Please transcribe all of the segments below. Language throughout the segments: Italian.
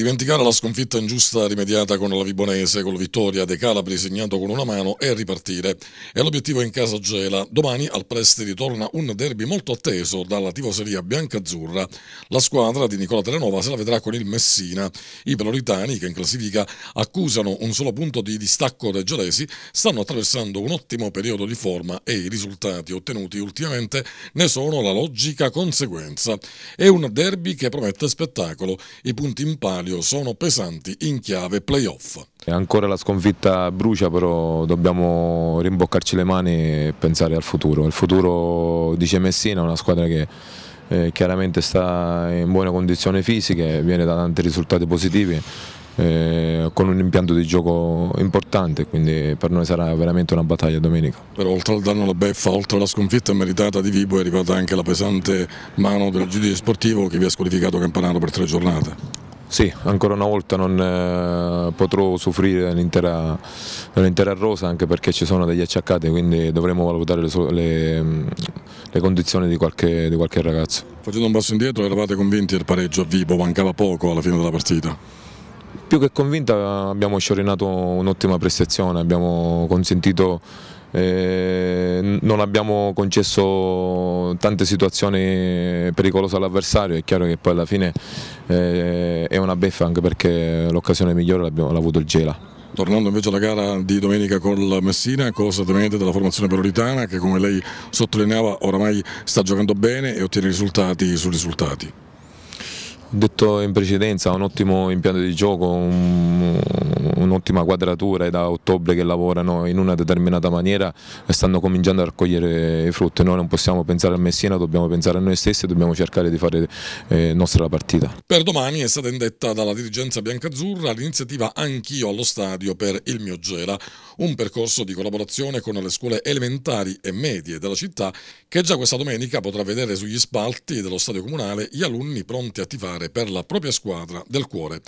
Dimenticare la sconfitta ingiusta rimediata con la Vibonese, con la vittoria De Calabri segnato con una mano e ripartire. È l'obiettivo in casa Gela. Domani al Presti ritorna un derby molto atteso dalla tifoseria biancazzurra. La squadra di Nicola Telenova se la vedrà con il Messina. I peloritani, che in classifica accusano un solo punto di distacco dai gelesi, stanno attraversando un ottimo periodo di forma e i risultati ottenuti ultimamente ne sono la logica conseguenza. È un derby che promette spettacolo. I punti in palio l'Aurelio sono pesanti in chiave playoff. Ancora la sconfitta brucia, però dobbiamo rimboccarci le mani e pensare al futuro. Il futuro, dice Messina, una squadra che eh, chiaramente sta in buone condizioni fisiche, viene da tanti risultati positivi. Eh, con un impianto di gioco importante, quindi per noi sarà veramente una battaglia domenica. Però oltre al danno alla beffa, oltre alla sconfitta meritata di Vibo è arrivata anche la pesante mano del giudice sportivo che vi ha squalificato Campanaro per tre giornate. Sì, ancora una volta non eh, potrò soffrire dell'intera, rosa anche perché ci sono degli acciaccati, quindi dovremo valutare le, le, mm, le condizioni di qualche, di qualche ragazzo. Facendo un passo indietro, eravate convinti del pareggio a Vibo, mancava poco alla fine della partita? Più che convinta abbiamo sciorinato un'ottima prestazione, abbiamo consentito eh, non abbiamo concesso tante situazioni pericolose all'avversario, è chiaro che poi alla fine eh, è una beffa anche perché l'occasione migliore l'ha avuto il Gela. Tornando invece alla gara di domenica col Messina, cosa temete della formazione peroritana che come lei sottolineava oramai sta giocando bene e ottiene risultati su risultati? Ho detto in precedenza, un ottimo impianto di gioco, un, un'ottima quadratura e da ottobre che lavorano in una determinata maniera stanno cominciando a raccogliere i frutti, noi non possiamo pensare a Messina, dobbiamo pensare a noi stessi e dobbiamo cercare di fare eh, nostra la partita. Per domani è stata indetta dalla dirigenza biancazzurra l'iniziativa Anch'io allo stadio per il mio Gela, un percorso di collaborazione con le scuole elementari e medie della città che già questa domenica potrà vedere sugli spalti dello stadio comunale gli alunni pronti a tifare per la propria squadra del cuore.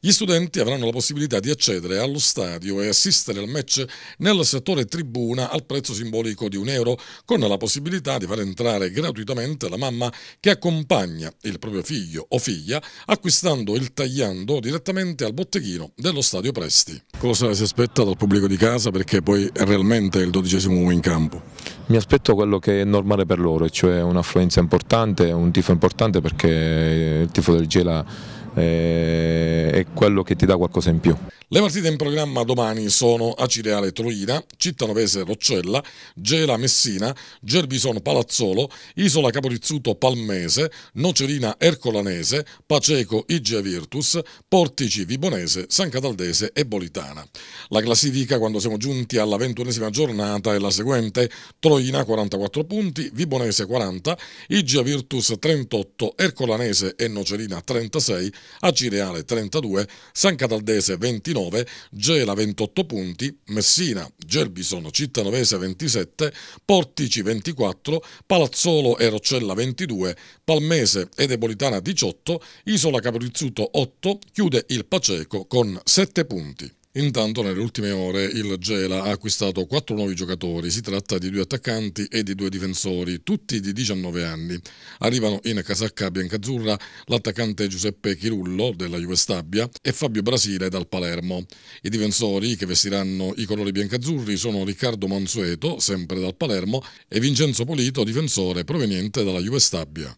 Gli studenti avranno la possibilità di accedere accedere allo stadio e assistere al match nel settore tribuna al prezzo simbolico di un euro, con la possibilità di far entrare gratuitamente la mamma che accompagna il proprio figlio o figlia acquistando il tagliando direttamente al botteghino dello stadio Presti. Cosa si aspetta dal pubblico di casa perché poi è realmente il dodicesimo uomo in campo? Mi aspetto quello che è normale per loro, cioè un'affluenza importante, un tifo importante perché il tifo del Gela eh, è quello che ti dà qualcosa in più. Le partite in programma domani sono Acireale Troina, Cittanovese Roccella, Gela Messina, Gerbison Palazzolo, Isola Caporizzuto Palmese, Nocerina Ercolanese, Paceco Igia Virtus, Portici Vibonese, San Cataldese e Bolitana. La classifica quando siamo giunti alla ventunesima giornata è la seguente: Troina 44 punti, Vibonese 40, Igia Virtus 38, Ercolanese e Nocerina 36 Acireale 32, San Cataldese 29, Gela 28 punti, Messina, Gerbison, Cittanovese 27, Portici 24, Palazzolo e Roccella 22, Palmese e Debolitana 18, Isola Caprizzuto 8, chiude il Paceco con 7 punti. Intanto nelle ultime ore il Gela ha acquistato quattro nuovi giocatori, si tratta di due attaccanti e di due difensori, tutti di 19 anni. Arrivano in casacca biancazzurra l'attaccante Giuseppe Chirullo della Juve Stabia e Fabio Brasile dal Palermo. I difensori che vestiranno i colori biancazzurri sono Riccardo Mansueto, sempre dal Palermo, e Vincenzo Polito, difensore proveniente dalla Juve Stabia.